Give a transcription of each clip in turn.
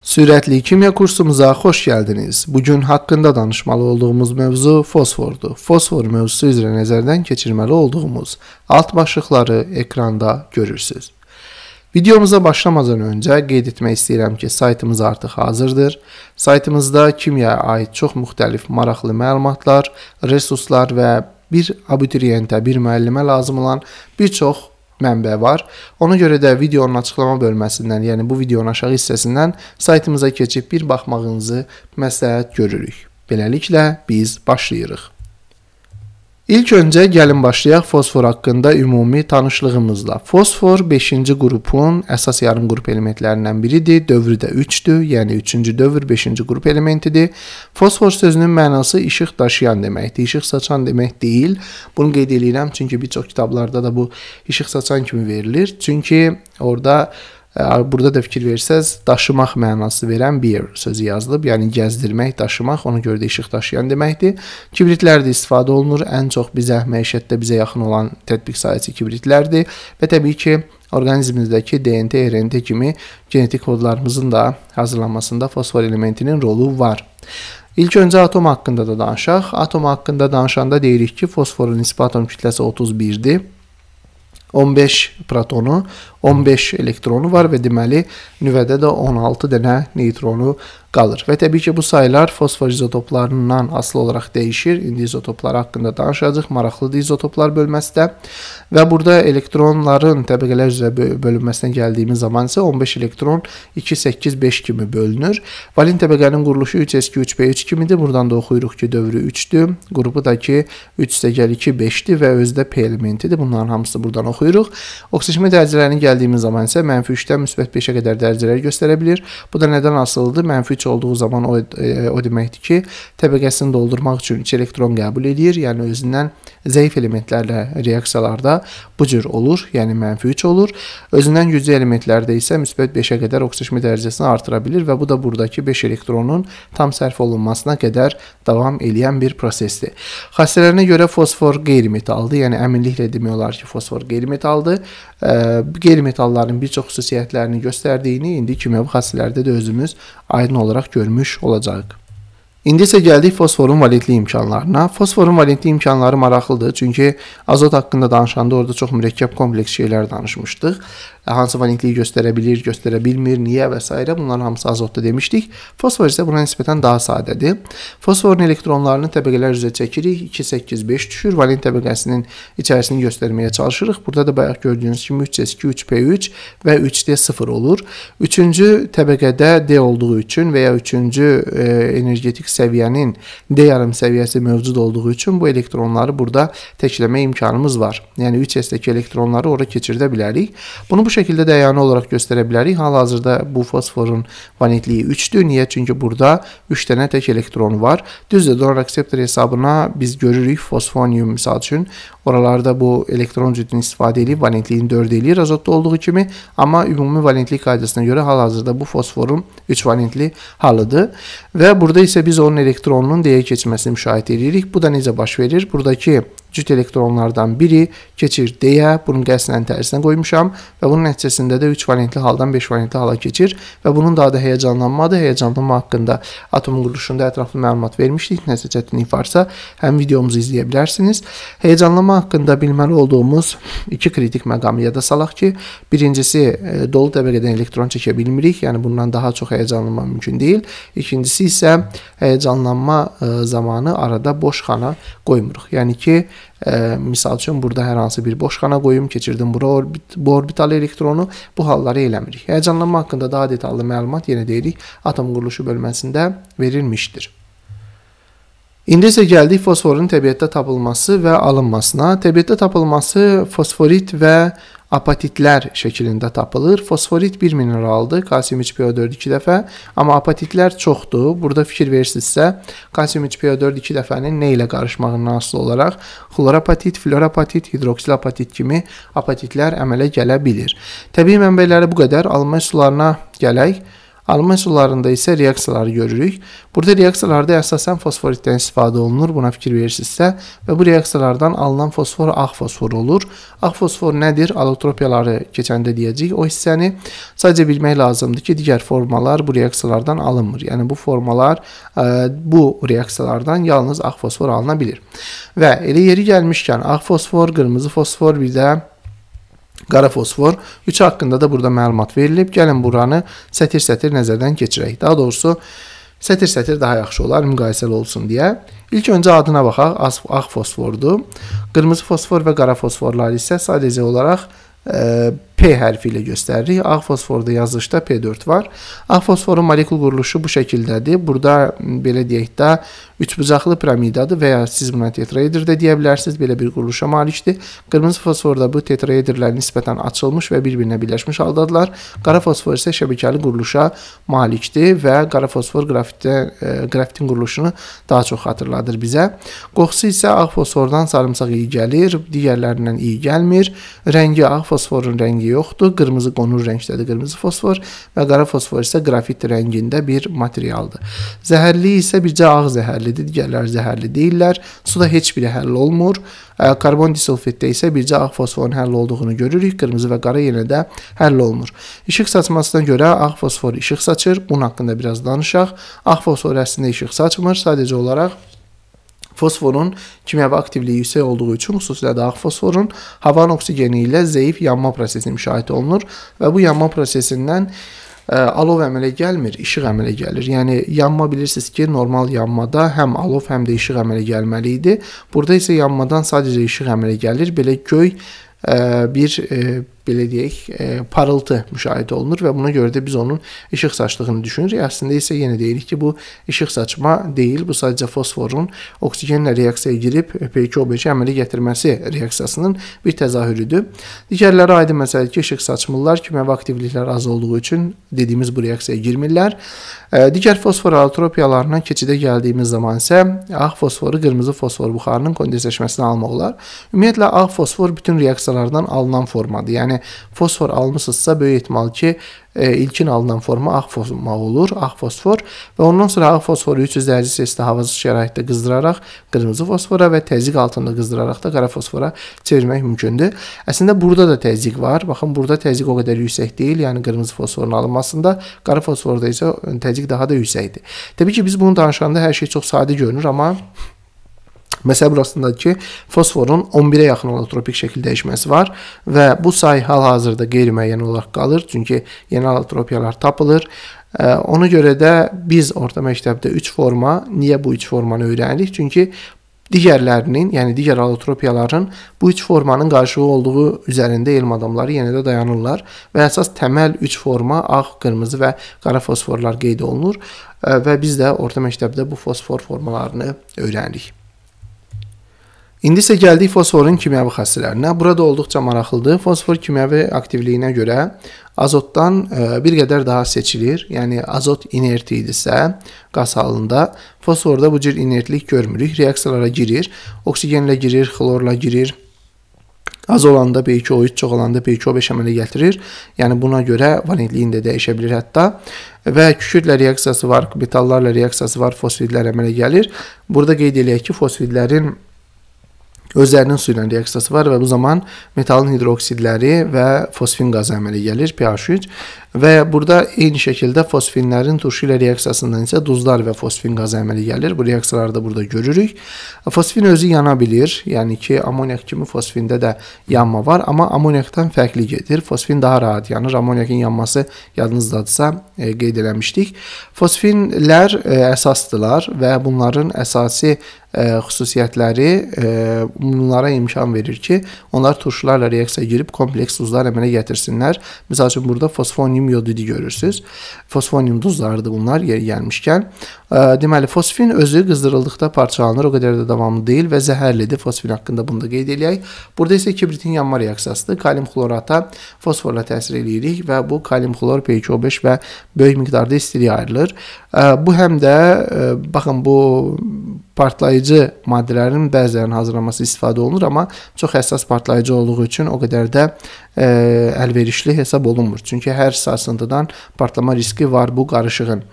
Sürətli kimya kursumuza xoş gəldiniz. Bu gün haqqında danışmalı olduğumuz mövzu fosfordur. Fosfor mövzusu üzrə nəzərdən keçirməli olduğumuz alt başlıqları ekranda görürsüz. Videomuza başlamadan öncə qeyd etmək istəyirəm ki, saytımız artıq hazırdır. Saytımızda kimyaya aid çox müxtəlif maraqlı məlumatlar, resurslar və bir abituriyentə, bir müəllimə lazım olan bir çox mənbə var. Ona görə də videonun açıqlama bölməsindən, yəni bu videonun aşağı hissəsindən saytımıza keçib bir baxmağınızı məsləhət görürük. Beləliklə biz başlayırıq. İlk öncə gəlin başlayaq fosfor haqqında ümumi tanışlığımızla. Fosfor 5-ci qrupun əsas yarım qrup elementlərindən biridir. Dövrü də 3-dür, yəni 3-cü dövr 5-ci qrup elementidir. Fosfor sözünün mənası işıq daşıyan deməkdir, işıq saçan demək deyil. Bunu qeyd edirəm çünki bir çox kitablarda da bu işıq saçan kimi verilir. Çünki orada Burada da fikir versəz, daşımaq mənası verən bear sözü yazılıb, yəni gəzdirmək, daşımaq, ona görə də işıq daşıyan deməkdir. Kibritlər də istifadə olunur. Ən çox bizə məişətdə bizə yaxın olan tətbiq sahəsi kibritlərdir və təbii ki, orqanizmimizdəki DNT, RNT kimi genetik kodlarımızın da hazırlanmasında fosfor elementinin rolu var. İlk öncə atom haqqında da danışaq. Atom haqqında danışanda deyirik ki, fosforun nisbi atom kütləsi 31-dir. 15 protonu, 15 elektronu var və deməli nüvədə də 16 dənə neytronu qalır. Və təbii ki, bu saylar fosfor izotoplarından asılı olaraq dəyişir. İndi izotoplar haqqında danışacağıq maraqlıdır izotoplar bölməsində. Və burada elektronların təbəqələr üzrə bölünməsinə gəldiyimiz zaman isə 15 elektron 2, 8, 5 kimi bölünür. Valin təbəqənin quruluşu 3s2-3p3 kimidir. Buradan da oxuyuruq ki, dövrü 3-dür. Qrupu da ki 3s2 5-dir və özü də p elementidir. Bunların hamısı buradan oxuyuruq. Oksigenmə dərəcələrinə gəldiyimiz zaman isə -3-dən -5-ə qədər dərəcələr göstərə bilir. Bu da nədən asılıdır? -3 3 olduğu zaman o, e, o deməkdir ki, təbəqəsini doldurmaq üçün 3 elektron qəbul edir, yəni özündən zəif elementlərlə reaksiyalarda bu cür olur, yəni mənfi 3 olur. Özündən güclü elementlərdə isə müsbət 5-ə qədər oksidaşma dərəcəsini artıra bilir və bu da buradakı 5 elektronun tam sərf olunmasına qədər davam edən bir prosesdir. Xassələrinə görə fosfor qeyri-metaldır, yəni əminliklə demək olar ki, fosfor qeyri-metaldır. E, qeyri-metalların bir çox xüsusiyyətlərini göstərdiyini indi kimyəvi xassələrdə də özümüz aydın olaraq olaraq görmüş olacağıq. İndi isə gəldik fosforun valentli imkanlarına. Fosforun valentli imkanları maraqlıdır, çünki azot haqqında danışanda orada çox mürəkkəb kompleks şeylər danışmışdıq. E, hansı valentliyi göstərə bilir, göstərə bilmir, niyə və s. Bunların hamısı azotda demişdik. Fosfor isə buna nisbətən daha sadədir. Fosforun elektronlarını təbəqələr üzrə çəkirik. 2, 8, 5 düşür. Valent təbəqəsinin içərisini göstərməyə çalışırıq. Burada da bayaq gördüyünüz kimi 3S2, 3P3 və 3D0 olur. Üçüncü təbəqədə D olduğu üçün və ya üçüncü e, energetik səviyyənin D yarım səviyyəsi mövcud olduğu üçün bu elektronları burada təkləmə imkanımız var. Yəni 3S-dəki elektronları ora keçirdə bilərik. Bunu bu şəkildə dəyani olaraq göstərə bilərik. Hal-hazırda bu fosforun vanitliyi 3-dür. Niyə? Çünki burada 3 dənə tək elektron var. Düzdür, donor akseptor hesabına biz görürük fosfonium misal üçün Oralarda bu elektron cütün istifadə edib valentliyin 4 eləyir azotda olduğu kimi, amma ümumi valentlik qaydasına görə hal-hazırda bu fosforun 3 valentli halıdır. Və burada isə biz onun elektronunun deyə keçməsini müşahidə edirik. Bu da necə baş verir? Buradakı cüt elektronlardan biri keçir deyə bunun qəsdən tərsinə qoymuşam və bunun nəticəsində də 3 valentli haldan 5 valentli hala keçir və bunun daha da həyəcanlanmadı. Həyəcanlanma haqqında atomun quruluşunda ətraflı məlumat vermişdik. Nəsə çətinlik varsa həm videomuzu izləyə bilərsiniz. Həyəcanlanma haqqında bilməli olduğumuz iki kritik məqamı yada salaq ki, birincisi e, dolu təbəqədən elektron çəkə bilmirik, yəni bundan daha çox həyəcanlanma mümkün deyil. İkincisi isə həyəcanlanma e, zamanı arada boş xana qoymuruq. Yəni ki, Ə, misal üçün burada hər hansı bir boşqana qoyum, keçirdim bura orbit, bu orbital elektronu. Bu halları eləmirik. Həyəcanlanma haqqında daha detallı məlumat yenə deyirik, atom quruluşu bölməsində verilmişdir. İndi isə gəldik fosforun təbiətdə tapılması və alınmasına. Təbiətdə tapılması fosforit və apatitlər şəklində tapılır. Fosforit bir mineraldır, kalsium HPO4 2 dəfə, amma apatitlər çoxdur. Burada fikir versinizsə, kalsium HPO4 2 dəfənin nə ilə qarışmağından asılı olaraq xlorapatit, florapatit, hidroksilapatit kimi apatitlər əmələ gələ bilir. Təbii mənbələri bu qədər. Alma sularına gələk. Alma sularında isə reaksiyaları görürük. Burada reaksiyalarda əsasən fosforitdən istifadə olunur, buna fikir verirsinizsə və bu reaksiyalardan alınan fosfor ağ fosfor olur. Ağ fosfor nədir? Alotropiyaları keçəndə deyəcəyik o hissəni. Sadəcə bilmək lazımdır ki, digər formalar bu reaksiyalardan alınmır. Yəni bu formalar bu reaksiyalardan yalnız ağ fosfor alına bilir. Və elə yeri gəlmişkən ağ fosfor, qırmızı fosfor bir də Qara fosfor 3 haqqında da burada məlumat verilib. Gəlin buranı sətir-sətir nəzərdən keçirək. Daha doğrusu sətir-sətir daha yaxşı olar, müqayisəli olsun deyə. İlk öncə adına baxaq. Ağ fosfordur. Qırmızı fosfor və qara fosforları isə sadəcə olaraq ə, e, P hərfi ilə göstəririk. Ağ fosforda yazılışda P4 var. Ağ fosforun molekul quruluşu bu şəkildədir. Burada belə deyək də üçbucaqlı piramidadır və ya siz buna tetraeder də deyə bilərsiniz. Belə bir quruluşa malikdir. Qırmızı fosforda bu tetraederlər nisbətən açılmış və bir-birinə birləşmiş haldadılar. Qara fosfor isə şəbəkəli quruluşa malikdir və qara fosfor qrafitdə e, qrafitin quruluşunu daha çox xatırladır bizə. Qoxusu isə ağ fosfordan sarımsaq iyi gəlir, digərlərindən iyi gəlmir. Rəngi ağ fosforun rəngi yoxdur, qırmızı qonur rəngdədir qırmızı fosfor və qara fosfor isə qrafit rəngində bir materialdır. Zəhərli isə bircə ağ zəhərli zəhərlidir, digərləri zəhərli deyillər. Suda heç biri həll olmur. Karbon disulfiddə isə bircə ağ fosforun həll olduğunu görürük. Qırmızı və qara yenə də həll olunur. İşıq saçmasına görə ağ fosfor işıq saçır. Bunun haqqında biraz danışaq. Ağ fosfor əslində işıq saçmır, sadəcə olaraq fosforun kimyəvi aktivliyi yüksək olduğu üçün, xüsusilə də ağ fosforun havanın oksigeni ilə zəif yanma prosesi müşahidə olunur və bu yanma prosesindən alov əmələ gəlmir, işıq əmələ gəlir. Yəni yanma bilirsiniz ki, normal yanmada həm alov, həm də işıq əmələ gəlməli idi. Burada isə yanmadan sadəcə işıq əmələ gəlir. Belə göy bir e, belə deyək, e, parıltı müşahidə olunur və buna görə də biz onun işıq saçdığını düşünürük. Əslində isə yenə deyirik ki, bu işıq saçma deyil, bu sadəcə fosforun oksigenlə reaksiyaya girib PKO5-i əmələ gətirməsi reaksiyasının bir təzahürüdür. Digərləri aydın məsələdir ki, işıq saçmırlar ki, məvə aktivliklər az olduğu üçün dediyimiz bu reaksiyaya girmirlər. E, digər fosfor allotropiyalarından keçidə gəldiyimiz zaman isə ağ fosforu qırmızı fosfor buxarının kondensləşməsinə almaq olar. Ümumiyyətlə ağ fosfor bütün reaksiyalardan alınan formadır. Yəni yəni fosfor almısınızsa böyük ehtimal ki, e, ilkin alınan forma ağ forma olur, ağ fosfor və ondan sonra ağ fosforu 300 dərəcə Selsiusda havasız şəraitdə qızdıraraq qırmızı fosfora və təzyiq altında qızdıraraq da qara fosfora çevirmək mümkündür. Əslində burada da təzyiq var. Baxın, burada təzyiq o qədər yüksək deyil, yəni qırmızı fosforun alınmasında, qara fosforda isə yəni təzyiq daha da yüksəkdir. Təbii ki, biz bunu danışanda hər şey çox sadə görünür, amma Məsələ burasındadır ki, fosforun 11-ə yaxın olan tropik şəkil dəyişməsi var və bu sayı hal-hazırda qeyri-müəyyən olaraq qalır, çünki yeni allotropiyalar tapılır. Ona görə də biz orta məktəbdə 3 forma, niyə bu 3 formanı öyrənirik? Çünki digərlərinin, yəni digər allotropiyaların bu üç formanın qarşılığı olduğu üzərində elm adamları yenə də dayanırlar və əsas təməl üç forma ağ, qırmızı və qara fosforlar qeyd olunur və biz də orta məktəbdə bu fosfor formalarını öyrənirik. İndi isə gəldik fosforun kimyəvi xassələrinə. Burada olduqca maraqlıdır. Fosfor kimyəvi aktivliyinə görə azotdan e, bir qədər daha seçilir. Yəni azot inert idisə qaz halında fosforda bu cür inertlik görmürük. Reaksiyalara girir. Oksigenlə girir, xlorla girir. Az olanda B2O3, çox olanda B2O5 əmələ gətirir. Yəni buna görə valentliyini də dəyişə bilir hətta. Və kükürdlə reaksiyası var, metallarla reaksiyası var, fosfidlər əmələ gəlir. Burada qeyd eləyək ki, fosfidlərin özlərinin su ilə reaksiyası var və bu zaman metalın hidroksidləri və fosfin qazı əmələ gəlir, pH 3 Və burada eyni şəkildə fosfinlərin turşu ilə reaksiyasından isə duzlar və fosfin qazı əmələ gəlir. Bu reaksiyaları da burada görürük. Fosfin özü yana bilir. Yəni ki, amoniak kimi fosfində də yanma var, amma amoniakdan fərqli gedir. Fosfin daha rahat yanır. Amoniakın yanması yadınızdadırsa e, qeyd eləmişdik. Fosfinlər e, əsasdılar və bunların əsası ə, e, xüsusiyyətləri ə, e, bunlara imkan verir ki, onlar turşularla reaksiyaya girib kompleks duzlar əmələ gətirsinlər. Məsəl üçün burada fosfon fosfonium yodidi görürsüz. Fosfonium duzlarıdır bunlar yeri gəlmişkən. E, deməli, fosfin özü qızdırıldıqda parçalanır, o qədər də davamlı deyil və zəhərlidir. Fosfin haqqında bunu da qeyd eləyək. Burada isə kibritin yanma reaksiyasıdır. Kalium xlorata fosforla təsir eləyirik və bu kalium xlor PHO5 və böyük miqdarda istiliyə ayrılır. E, bu həm də e, baxın bu partlayıcı maddələrin bəzilərinin hazırlanması istifadə olunur, amma çox həssas partlayıcı olduğu üçün o qədər də ə, e, əlverişli hesab olunmur. Çünki hər sarsıntıdan partlama riski var bu qarışığın.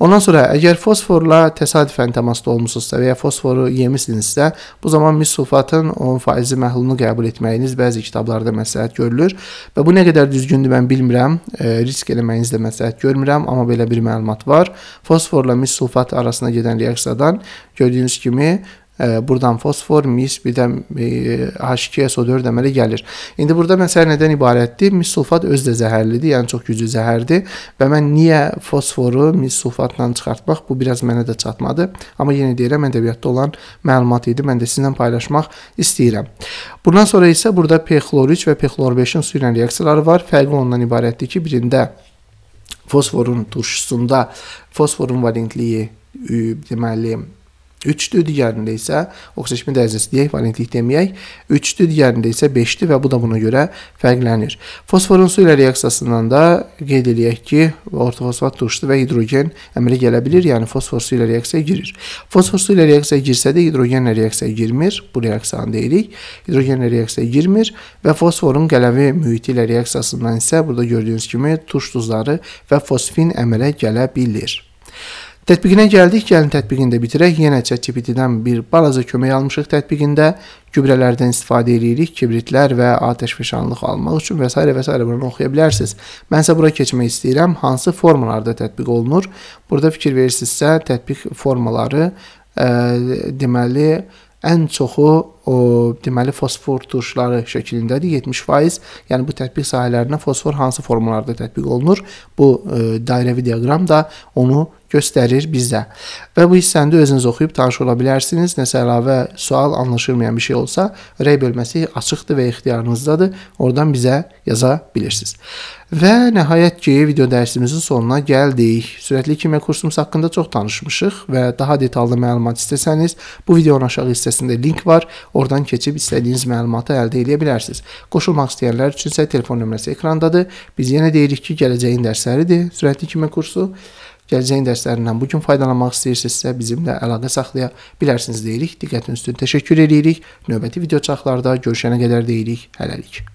Ondan sonra əgər fosforla təsadüfən təmasda olmusunuzsa və ya fosforu yemisinizsə, bu zaman mis sulfatın 10% məhlulunu qəbul etməyiniz bəzi kitablarda məsləhət görülür və bu nə qədər düzgündür mən bilmirəm. Ə, e, risk eləməyinizdə məsləhət görmürəm, amma belə bir məlumat var. Fosforla mis sulfat arasında gedən reaksiyadan Gördüyünüz kimi e, buradan fosfor, mis, bir də e, H2SO4 əmələ gəlir. İndi burada məsələ nədən ibarətdir? Mis sulfat öz də zəhərlidir, yəni çox güclü zəhərdir və mən niyə fosforu mis sulfatla çıxartmaq bu biraz mənə də çatmadı. Amma yenə deyirəm, ədəbiyyatda olan məlumat idi. Mən də sizinlə paylaşmaq istəyirəm. Bundan sonra isə burada P-xlor3 və P-xlor5-in su ilə reaksiyaları var. Fərqi ondan ibarətdir ki, birində fosforun turşusunda fosforun valentliyi e, deməli 3-dür, digərində isə oksigenmə dərəcəsi deyək, valentlik deməyək. 3-dür, digərində isə 5-dir və bu da buna görə fərqlənir. Fosforun su ilə reaksiyasından da qeyd eləyək ki, ortofosfat turşusu və hidrogen əmələ gələ bilər, yəni fosfor su ilə reaksiyaya girir. Fosfor su ilə reaksiyaya girsə də hidrogenlə reaksiyaya girmir. Bu reaksiyanı deyirik. Hidrogenlə reaksiyaya girmir və fosforun qələvi mühiti ilə reaksiyasından isə burada gördüyünüz kimi turş duzları və fosfin əmələ gələ bilər. Tətbiqinə gəldik, gəlin tətbiqini də bitirək. Yenə ChatGPT-dən bir balaca kömək almışıq tətbiqində. Gübrələrdən istifadə edirik, kibritlər və atəşfəşanlıq almaq üçün və s. və s. bunu oxuya bilərsiniz. Mən isə bura keçmək istəyirəm. Hansı formalarda tətbiq olunur? Burada fikir verirsinizsə, tətbiq formaları ə, e, deməli ən çoxu o deməli fosfor turşları şəklindədir. 70%, yəni bu tətbiq sahələrinə fosfor hansı formalarda tətbiq olunur? Bu ə, e, dairəvi diaqram da onu göstərir bizə. Və bu hissəni də özünüz oxuyub tanış ola bilərsiniz. Nəsə əlavə sual anlaşılmayan bir şey olsa, rəy bölməsi açıqdır və ixtiyarınızdadır. Oradan bizə yaza bilirsiniz. Və nəhayət ki, video dərsimizin sonuna gəldik. Sürətli kimya kursumuz haqqında çox danışmışıq və daha detallı məlumat istəsəniz, bu videonun aşağı hissəsində link var. Oradan keçib istədiyiniz məlumatı əldə edə bilərsiniz. Qoşulmaq istəyənlər üçün isə telefon nömrəsi ekrandadır. Biz yenə deyirik ki, gələcəyin dərsləridir, sürətli kimya kursu. Gələcəyin dərslərindən bu gün faydalanmaq istəyirsinizsə bizimlə əlaqə saxlaya bilərsiniz deyirik. Diqqətiniz üçün təşəkkür edirik. Növbəti video çaxlarda görüşənə qədər deyirik hələlik.